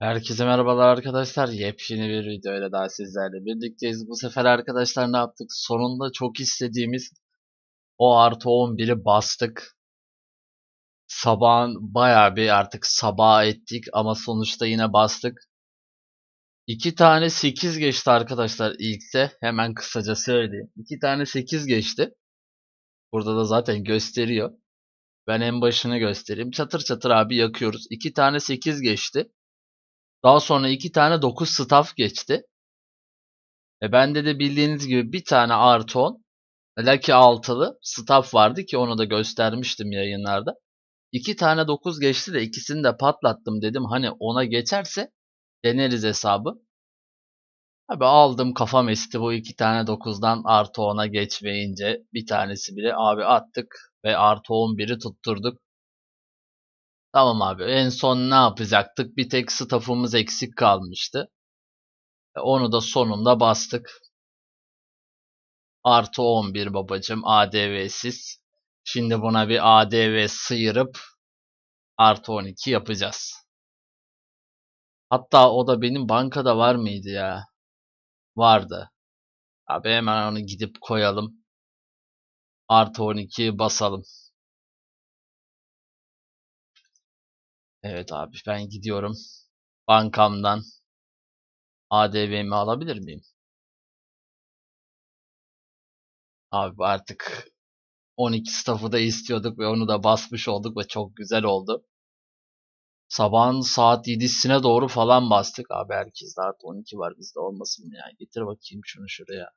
Herkese merhabalar arkadaşlar. Yepyeni bir videoyla daha sizlerle birlikteyiz. Bu sefer arkadaşlar ne yaptık? Sonunda çok istediğimiz o artı 11'i bastık. Sabahın baya bir artık sabah ettik ama sonuçta yine bastık. İki tane 8 geçti arkadaşlar ilkte. Hemen kısaca söyleyeyim. İki tane 8 geçti. Burada da zaten gösteriyor. Ben en başını göstereyim. Çatır çatır abi yakıyoruz. İki tane 8 geçti. Daha sonra iki tane 9 staff geçti. E bende de bildiğiniz gibi bir tane artı 10 e, Laki altılı staff vardı ki onu da göstermiştim yayınlarda. İki tane 9 geçti de ikisini de patlattım dedim. Hani ona geçerse deneriz hesabı. Abi aldım kafam esti bu iki tane 9'dan artı 10'a geçmeyince bir tanesi bile abi attık ve artı 11'i tutturduk. Tamam abi en son ne yapacaktık? Bir tek staff'ımız eksik kalmıştı. E, onu da sonunda bastık. Artı 11 babacım ADV'siz. Şimdi buna bir ADV sıyırıp artı 12 yapacağız. Hatta o da benim bankada var mıydı ya? Vardı. Abi hemen onu gidip koyalım. Artı 12 basalım. Evet abi ben gidiyorum. Bankamdan ADV'mi alabilir miyim? Abi artık 12 staff'ı da istiyorduk ve onu da basmış olduk ve çok güzel oldu. Sabahın saat 7'sine doğru falan bastık. Abi herkes daha 12 var bizde olmasın ya. Getir bakayım şunu şuraya.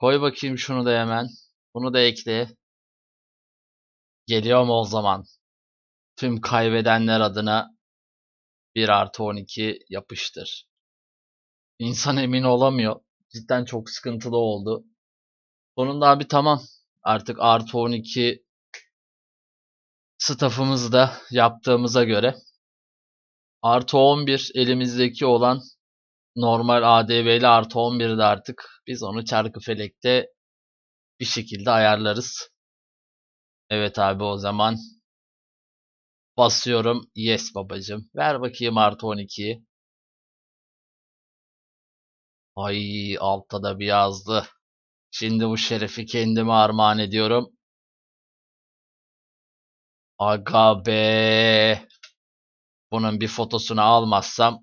Koy bakayım şunu da hemen. Bunu da ekle. Geliyorum o zaman tüm kaybedenler adına 1 artı 12 yapıştır. İnsan emin olamıyor. Cidden çok sıkıntılı oldu. Sonunda abi tamam. Artık artı 12 staffımızı da yaptığımıza göre artı 11 elimizdeki olan normal ADV'li artı de artık biz onu çarkı felekte bir şekilde ayarlarız. Evet abi o zaman Basıyorum. Yes babacım. Ver bakayım artı 12. Ay altta da bir yazdı. Şimdi bu şerefi kendime armağan ediyorum. Aga be. Bunun bir fotosunu almazsam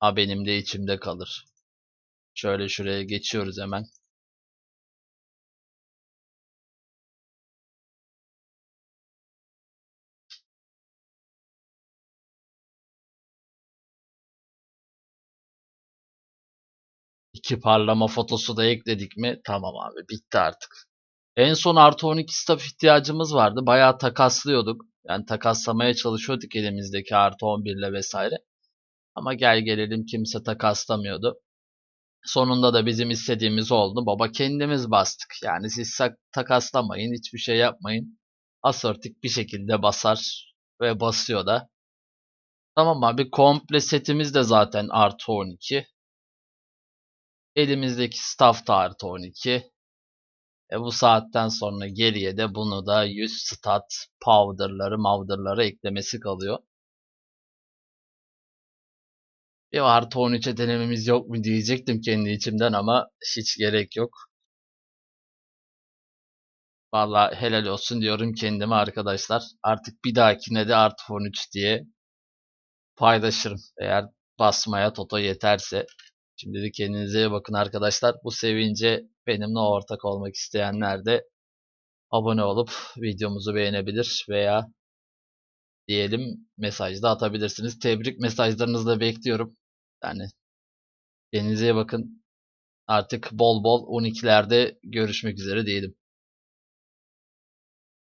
ha benim de içimde kalır. Şöyle şuraya geçiyoruz hemen. iki parlama fotosu da ekledik mi tamam abi bitti artık. En son artı 12 staff ihtiyacımız vardı. Bayağı takaslıyorduk. Yani takaslamaya çalışıyorduk elimizdeki artı 11 ile vesaire. Ama gel gelelim kimse takaslamıyordu. Sonunda da bizim istediğimiz oldu. Baba kendimiz bastık. Yani siz takaslamayın, hiçbir şey yapmayın. Asortik bir şekilde basar ve basıyor da. Tamam abi komple setimiz de zaten artı 12. Elimizdeki staff da 12. E bu saatten sonra geriye de bunu da 100 stat powderları mavderları eklemesi kalıyor. Bir artı 13'e denememiz yok mu diyecektim kendi içimden ama hiç gerek yok. Valla helal olsun diyorum kendime arkadaşlar. Artık bir dahakine de artı 13 diye paylaşırım. Eğer basmaya toto yeterse. Şimdilik kendinize iyi bakın arkadaşlar. Bu sevince benimle ortak olmak isteyenler de abone olup videomuzu beğenebilir veya diyelim mesajda atabilirsiniz. Tebrik mesajlarınızı da bekliyorum. Yani kendinize iyi bakın. Artık bol bol 12'lerde görüşmek üzere diyelim.